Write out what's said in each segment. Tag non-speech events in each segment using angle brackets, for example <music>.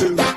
Two.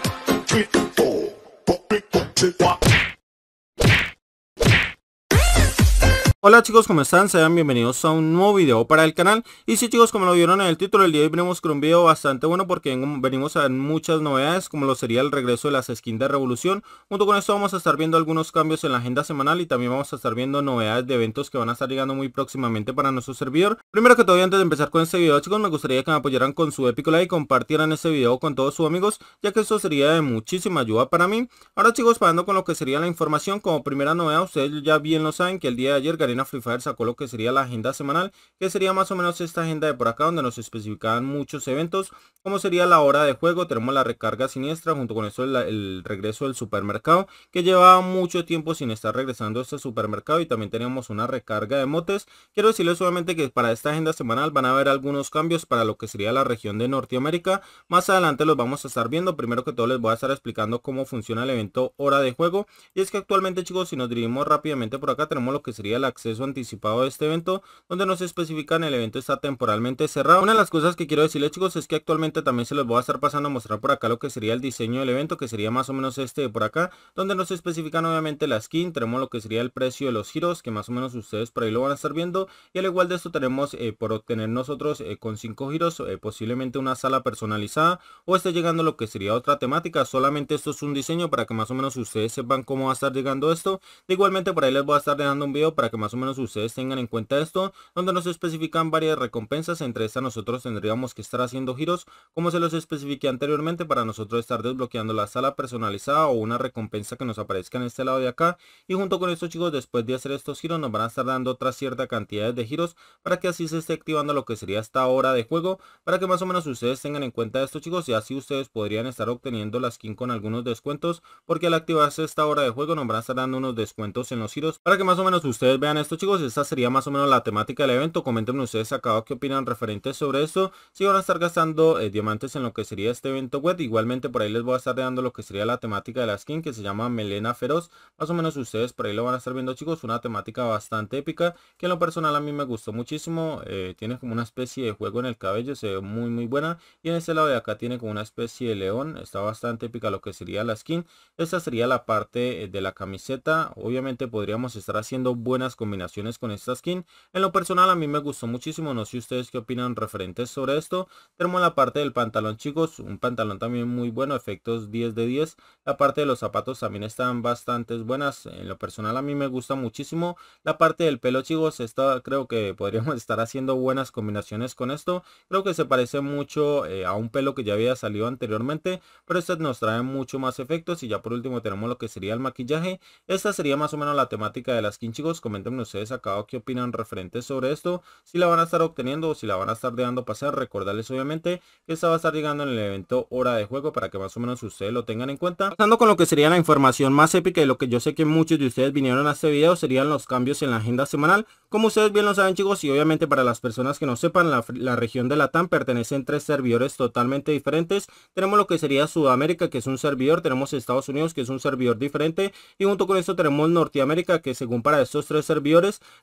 Hola chicos, ¿cómo están? Sean bienvenidos a un nuevo video para el canal Y sí chicos, como lo vieron en el título, el día de hoy venimos con un video bastante bueno Porque venimos a ver muchas novedades, como lo sería el regreso de las skins de Revolución Junto con esto vamos a estar viendo algunos cambios en la agenda semanal Y también vamos a estar viendo novedades de eventos que van a estar llegando muy próximamente para nuestro servidor Primero que todo, antes de empezar con este video chicos, me gustaría que me apoyaran con su épico like Y compartieran este video con todos sus amigos Ya que eso sería de muchísima ayuda para mí Ahora chicos, pasando con lo que sería la información Como primera novedad, ustedes ya bien lo saben que el día de ayer a Free Fire sacó lo que sería la agenda semanal, que sería más o menos esta agenda de por acá donde nos especificaban muchos eventos, como sería la hora de juego, tenemos la recarga siniestra, junto con eso el, regreso del supermercado, que llevaba mucho tiempo sin estar regresando a este supermercado y también tenemos una recarga de motes. Quiero decirles solamente que para esta agenda semanal van a haber algunos cambios para lo que sería la región de Norteamérica, más adelante los vamos a estar viendo, primero que todo les voy a estar explicando cómo funciona el evento hora de juego, y es que actualmente chicos si nos dirigimos rápidamente por acá tenemos lo que sería la acceso anticipado de este evento, donde nos especifican el evento está temporalmente cerrado. Una de las cosas que quiero decirles chicos es que actualmente también se los voy a estar pasando a mostrar por acá lo que sería el diseño del evento, que sería más o menos este de por acá, donde nos especifican obviamente la skin, tenemos lo que sería el precio de los giros, que más o menos ustedes por ahí lo van a estar viendo, y al igual de esto tenemos eh, por obtener nosotros eh, con cinco giros, eh, posiblemente una sala personalizada, o esté llegando lo que sería otra temática, solamente esto es un diseño para que más o menos ustedes sepan cómo va a estar llegando esto, de igualmente por ahí les voy a estar dejando un video para que más más o menos ustedes tengan en cuenta esto, donde nos especifican varias recompensas, entre estas nosotros tendríamos que estar haciendo giros, como se los especifique anteriormente, para nosotros estar desbloqueando la sala personalizada o una recompensa que nos aparezca en este lado de acá, y junto con estos chicos, después de hacer estos giros, nos van a estar dando otra cierta cantidad de giros, para que así se esté activando lo que sería esta hora de juego, para que más o menos ustedes tengan en cuenta esto chicos, y así ustedes podrían estar obteniendo la skin con algunos descuentos, porque al activarse esta hora de juego, nos van a estar dando unos descuentos en los giros, para que más o menos ustedes vean esto chicos, esta sería más o menos la temática del evento, Comenten ustedes acá qué opinan referentes sobre eso. si van a estar gastando eh, diamantes en lo que sería este evento web, igualmente por ahí les voy a estar dando lo que sería la temática de la skin que se llama Melena Feroz, más o menos ustedes por ahí lo van a estar viendo chicos, una temática bastante épica, que en lo personal a mí me gustó muchísimo, eh, tiene como una especie de juego en el cabello, se ve muy muy buena, y en este lado de acá tiene como una especie de león, está bastante épica lo que sería la skin, esta sería la parte eh, de la camiseta, obviamente podríamos estar haciendo buenas combinaciones con esta skin. En lo personal a mí me gustó muchísimo, no sé ustedes qué opinan referentes sobre esto. Tenemos la parte del pantalón chicos, un pantalón también muy bueno, efectos 10 de 10. La parte de los zapatos también están bastante buenas, en lo personal a mí me gusta muchísimo. La parte del pelo chicos, esta creo que podríamos <laughs> estar haciendo buenas combinaciones con esto. Creo que se parece mucho eh, a un pelo que ya había salido anteriormente, pero este nos trae mucho más efectos y ya por último tenemos lo que sería el maquillaje. Esta sería más o menos la temática de la skin chicos, comentenme ustedes acá qué opinan referente sobre esto, si la van a estar obteniendo o si la van a estar dejando pasar. Recordarles obviamente que esta va a estar llegando en el evento hora de juego para que más o menos ustedes lo tengan en cuenta. Pasando con lo que sería la información más épica y lo que yo sé que muchos de ustedes vinieron a este video serían los cambios en la agenda semanal. Como ustedes bien lo saben chicos y obviamente para las personas que no sepan, la, región de Latam pertenecen tres servidores totalmente diferentes. Tenemos lo que sería Sudamérica que es un servidor, tenemos Estados Unidos que es un servidor diferente y junto con esto tenemos Norteamérica que según para estos tres servidores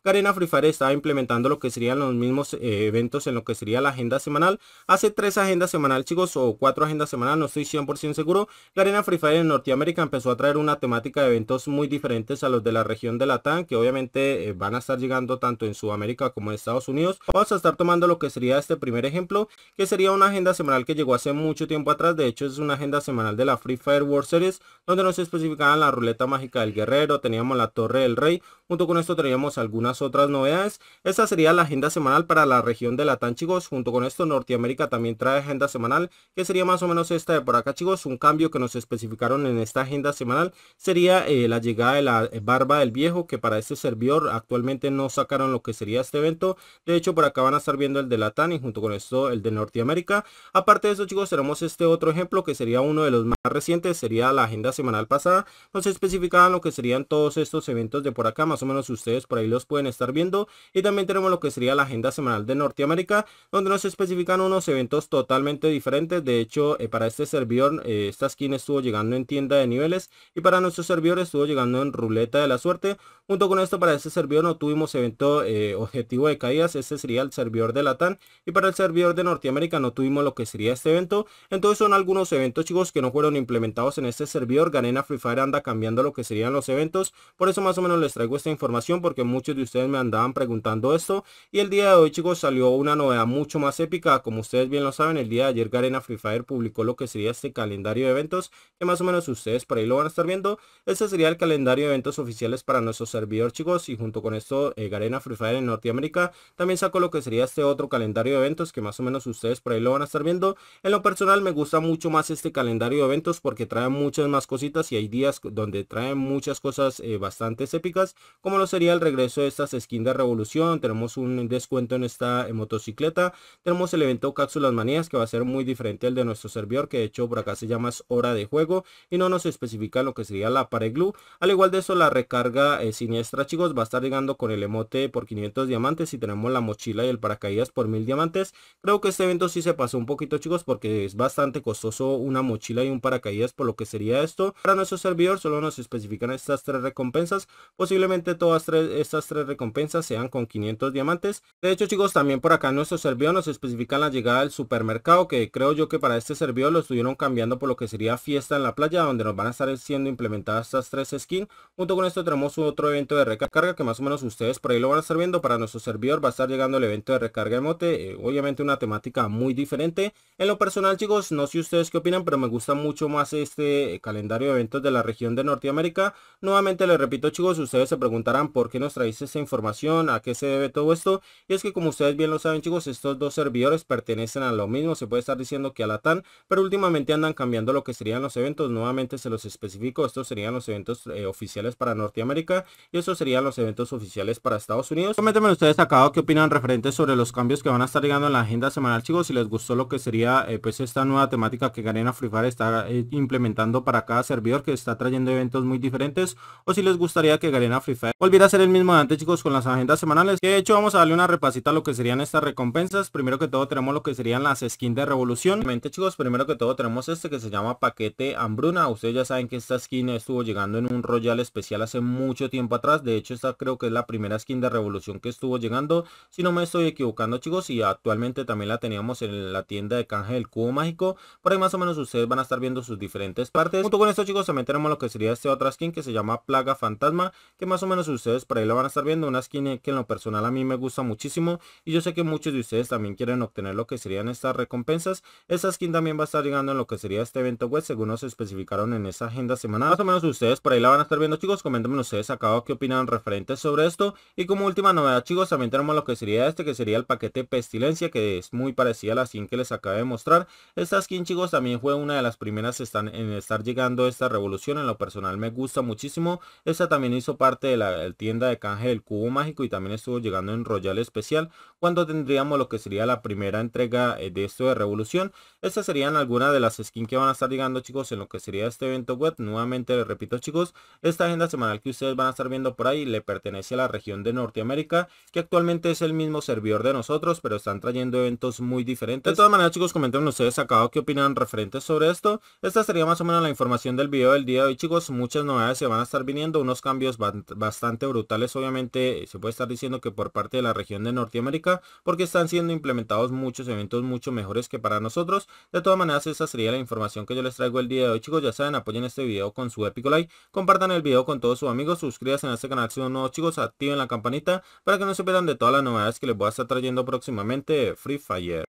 Garena Free Fire estaba implementando lo que serían los mismos eh, eventos en lo que sería la agenda semanal. Hace tres agendas semanales chicos, o cuatro agendas semanal, no estoy 100% seguro. Garena Free Fire en Norteamérica empezó a traer una temática de eventos muy diferentes a los de la región de Latam, que obviamente eh, van a estar llegando tanto en Sudamérica como en Estados Unidos. Vamos a estar tomando lo que sería este primer ejemplo, que sería una agenda semanal que llegó hace mucho tiempo atrás. De hecho, es una agenda semanal de la Free Fire War Series, donde nos especificaban la ruleta mágica del guerrero, teníamos la torre del rey. Junto con esto teníamos algunas otras novedades. Esta sería la agenda semanal para la región de Latán, chicos. Junto con esto, Norteamérica también trae agenda semanal, que sería más o menos esta de por acá, chicos. Un cambio que nos especificaron en esta agenda semanal sería eh, la llegada de la eh, barba del viejo, que para este servidor actualmente no sacaron lo que sería este evento. De hecho, por acá van a estar viendo el de Latán y junto con esto el de Norteamérica. Aparte de eso, chicos, tenemos este otro ejemplo que sería uno de los más recientes, sería la agenda semanal pasada. Nos especificaban lo que serían todos estos eventos de por acá, más o menos ustedes por ahí los pueden estar viendo. Y también tenemos lo que sería la agenda semanal de Norteamérica, donde nos especifican unos eventos totalmente diferentes. De hecho, eh, para este servidor, estas eh, esta skin estuvo llegando en tienda de niveles y para nuestro servidor estuvo llegando en ruleta de la suerte. Junto con esto, para este servidor no tuvimos evento eh, objetivo de caídas. Este sería el servidor de tan y para el servidor de Norteamérica no tuvimos lo que sería este evento. Entonces son algunos eventos, chicos, que no fueron implementados en este servidor. Garena Free Fire anda cambiando lo que serían los eventos. Por eso más o menos les traigo esta información porque muchos de ustedes me andaban preguntando esto. Y el día de hoy chicos salió una novedad mucho más épica. Como ustedes bien lo saben, el día de ayer Garena Free Fire publicó lo que sería este calendario de eventos. Que más o menos ustedes por ahí lo van a estar viendo. Este sería el calendario de eventos oficiales para nuestro servidor chicos. Y junto con esto eh, Garena Free Fire en Norteamérica también sacó lo que sería este otro calendario de eventos. Que más o menos ustedes por ahí lo van a estar viendo. En lo personal me gusta mucho más este calendario de eventos porque trae muchas más cositas y hay días donde traen muchas cosas eh, bastante épicas como lo sería el regreso de estas skins de revolución, tenemos un descuento en esta motocicleta, tenemos el evento Cápsulas Manías que va a ser muy diferente al de nuestro servidor, que de hecho por acá se llama Hora de Juego y no nos especifica lo que sería la pared glue. Al igual de eso, la recarga eh, siniestra, chicos, va a estar llegando con el emote por 500 diamantes y tenemos la mochila y el paracaídas por 1000 diamantes. Creo que este evento sí se pasó un poquito, chicos, porque es bastante costoso una mochila y un paracaídas por lo que sería esto. Para nuestro servidor solo nos especifican estas tres recompensas, posiblemente todas tres estas tres recompensas sean con 500 diamantes. De hecho chicos, también por acá en nuestro servidor nos especifican la llegada del supermercado, que creo yo que para este servidor lo estuvieron cambiando por lo que sería fiesta en la playa, donde nos van a estar siendo implementadas estas tres skins. Junto con esto tenemos otro evento de recarga que más o menos ustedes por ahí lo van a estar viendo. Para nuestro servidor va a estar llegando el evento de recarga de mote, eh, obviamente una temática muy diferente. En lo personal chicos, no sé ustedes qué opinan, pero me gusta mucho más este calendario de eventos de la región de Norteamérica. Nuevamente les repito chicos, ustedes se preguntarán por qué nos trajiste esa información, a qué se debe todo esto. Y es que como ustedes bien lo saben chicos, estos dos servidores pertenecen a lo mismo, se puede estar diciendo que a la TAN, pero últimamente andan cambiando lo que serían los eventos. Nuevamente se los especifico, estos serían los eventos eh, oficiales para Norteamérica y estos serían los eventos oficiales para Estados Unidos. Coméntenme ustedes acá qué opinan referentes sobre los cambios que van a estar llegando en la agenda semanal chicos, si les gustó lo que sería eh, pues esta nueva temática que Garena Free Fire está eh, implementando para cada servidor que está trayendo eventos muy diferentes o si les gustaría que Garena Free Fire volviera a ser el mismo de antes, chicos, con las agendas semanales. Que de hecho, vamos a darle una repasita a lo que serían estas recompensas. Primero que todo, tenemos lo que serían las skins de revolución. mente chicos, primero que todo, tenemos este que se llama paquete hambruna. Ustedes ya saben que esta skin estuvo llegando en un royal especial hace mucho tiempo atrás. De hecho, esta creo que es la primera skin de revolución que estuvo llegando. Si no me estoy equivocando, chicos, y actualmente también la teníamos en la tienda de canje del cubo mágico. Por ahí más o menos ustedes van a estar viendo sus diferentes partes. Junto con esto, chicos, también tenemos lo que sería este otra skin que se llama plaga fantasma. Que más o menos ustedes ahí van a estar viendo, una skin que en lo personal a mí me gusta muchísimo y yo sé que muchos de ustedes también quieren obtener lo que serían estas recompensas. Esa skin también va a estar llegando en lo que sería este evento web según nos especificaron en esa agenda semanal. Más o menos ustedes por ahí la van a estar viendo chicos, comenten ustedes acá qué opinan referentes sobre esto y como última novedad chicos también tenemos lo que sería este que sería el paquete pestilencia que es muy parecida a la skin que les acabo de mostrar. Esta skin chicos también fue una de las primeras están en estar llegando esta revolución en lo personal me gusta muchísimo. Esta también hizo parte de la tienda de canje del cubo mágico y también estuvo llegando en Royal Especial cuando tendríamos lo que sería la primera entrega eh, de esto de Revolución. Estas serían algunas de las skins que van a estar llegando chicos en lo que sería este evento web. Nuevamente les repito chicos, esta agenda semanal que ustedes van a estar viendo por ahí le pertenece a la región de Norteamérica que actualmente es el mismo servidor de nosotros pero están trayendo eventos muy diferentes. De todas maneras chicos comenten ustedes acá qué opinan referentes sobre esto. Esta sería más o menos la información del video del día de hoy chicos. Muchas novedades se van a estar viniendo, unos cambios bastante brutos obviamente se puede estar diciendo que por parte de la región de Norteamérica, porque están siendo implementados muchos eventos mucho mejores que para nosotros. De todas maneras, esa sería la información que yo les traigo el día de hoy, chicos. Ya saben, apoyen este video con su épico like, compartan el video con todos sus amigos, suscríbanse a este canal si son nuevos, chicos, activen la campanita para que no se pierdan de todas las novedades que les voy a estar trayendo próximamente Free Fire.